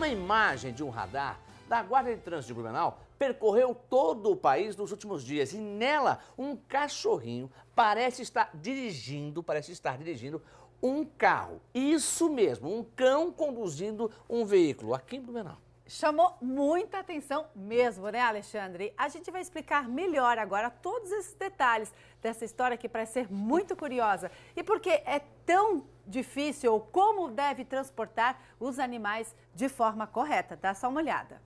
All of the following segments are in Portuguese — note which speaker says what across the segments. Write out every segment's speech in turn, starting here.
Speaker 1: Uma imagem de um radar da Guarda de Trânsito de Blumenau percorreu todo o país nos últimos dias e nela um cachorrinho parece estar dirigindo, parece estar dirigindo um carro. Isso mesmo, um cão conduzindo um veículo aqui em Blumenau. Chamou muita atenção mesmo, né, Alexandre? A gente vai explicar melhor agora todos esses detalhes dessa história que parece ser muito curiosa. E por que é tão difícil ou como deve transportar os animais de forma correta? Dá só uma olhada.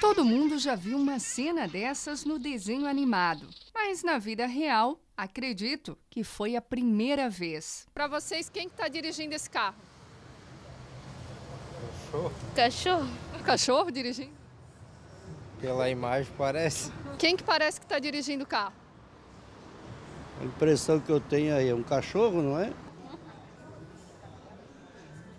Speaker 2: Todo mundo já viu uma cena dessas no desenho animado, mas na vida real, acredito que foi a primeira vez. Para vocês, quem está dirigindo esse carro? Cachorro. Cachorro? cachorro dirigindo?
Speaker 1: Pela imagem parece.
Speaker 2: Quem que parece que está dirigindo o carro?
Speaker 1: A impressão que eu tenho aí é um cachorro,
Speaker 2: não é?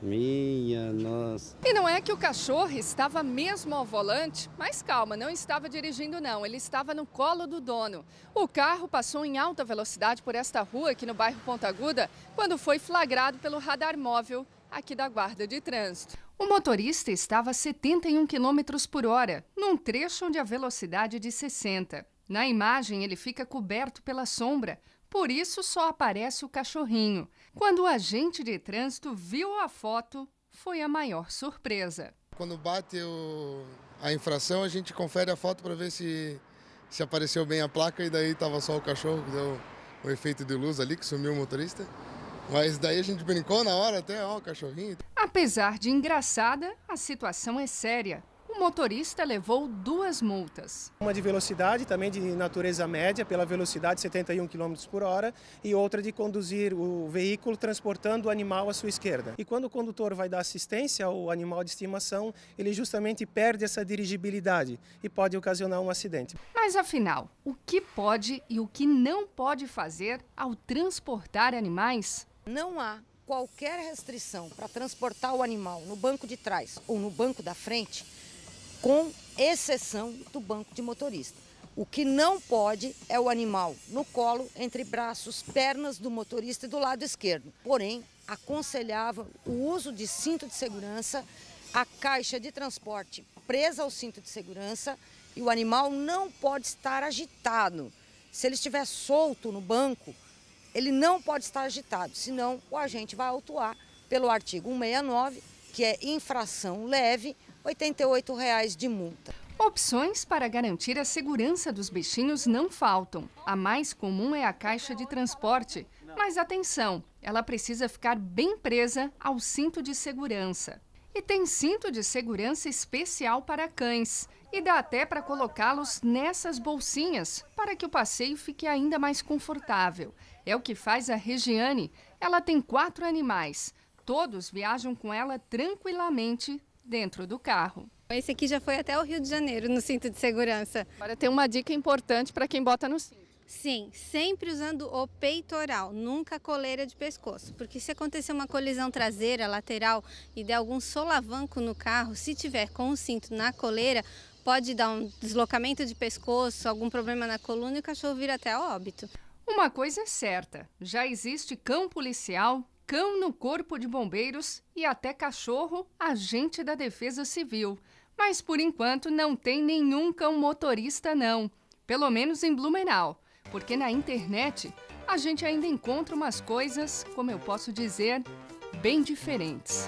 Speaker 2: Minha nossa. E não é que o cachorro estava mesmo ao volante, mas calma, não estava dirigindo não, ele estava no colo do dono. O carro passou em alta velocidade por esta rua aqui no bairro Ponta Aguda, quando foi flagrado pelo radar móvel aqui da Guarda de Trânsito. O motorista estava a 71 km por hora, num trecho onde a velocidade é de 60. Na imagem, ele fica coberto pela sombra, por isso só aparece o cachorrinho. Quando o agente de trânsito viu a foto, foi a maior surpresa.
Speaker 1: Quando bate o... a infração, a gente confere a foto para ver se... se apareceu bem a placa e daí estava só o cachorro, que deu o efeito de luz ali, que sumiu o motorista. Mas daí a gente brincou na hora até, ó, o cachorrinho.
Speaker 2: Apesar de engraçada, a situação é séria. O motorista levou duas multas.
Speaker 1: Uma de velocidade, também
Speaker 2: de natureza média, pela velocidade 71 km por hora, e outra de conduzir o veículo transportando o animal à sua esquerda. E quando o condutor vai dar assistência ao animal de estimação, ele justamente perde essa dirigibilidade e pode ocasionar um acidente. Mas afinal, o que pode e o que não pode fazer ao transportar animais?
Speaker 1: Não há qualquer restrição para transportar o animal no banco de trás ou no banco da frente, com exceção do banco de motorista. O que não pode é o animal no colo, entre braços, pernas do motorista e do lado esquerdo. Porém, aconselhava o uso de cinto de segurança, a caixa de transporte presa ao cinto de segurança e o animal não pode estar agitado. Se ele estiver solto no banco, ele não pode estar agitado, senão o agente vai autuar pelo artigo 169, que é infração leve, R$ 88,00 de multa. Opções para garantir a segurança dos
Speaker 2: bichinhos não faltam. A mais comum é a caixa de transporte. Mas atenção, ela precisa ficar bem presa ao cinto de segurança. E tem cinto de segurança especial para cães. E dá até para colocá-los nessas bolsinhas, para que o passeio fique ainda mais confortável. É o que faz a Regiane. Ela tem quatro animais. Todos viajam com ela tranquilamente dentro do carro. Esse aqui já foi até o Rio de Janeiro no cinto de segurança. Agora tem uma dica importante para quem bota no cinto.
Speaker 1: Sim, sempre usando o peitoral, nunca coleira de pescoço, porque se acontecer uma colisão traseira, lateral e der algum solavanco no carro, se tiver com o cinto na coleira, pode dar um deslocamento de pescoço, algum
Speaker 2: problema na coluna e o cachorro vir até óbito. Uma coisa é certa, já existe cão policial, cão no corpo de bombeiros e até cachorro agente da Defesa Civil. Mas por enquanto não tem nenhum cão motorista não, pelo menos em Blumenau porque na internet a gente ainda encontra umas coisas, como eu posso dizer, bem diferentes.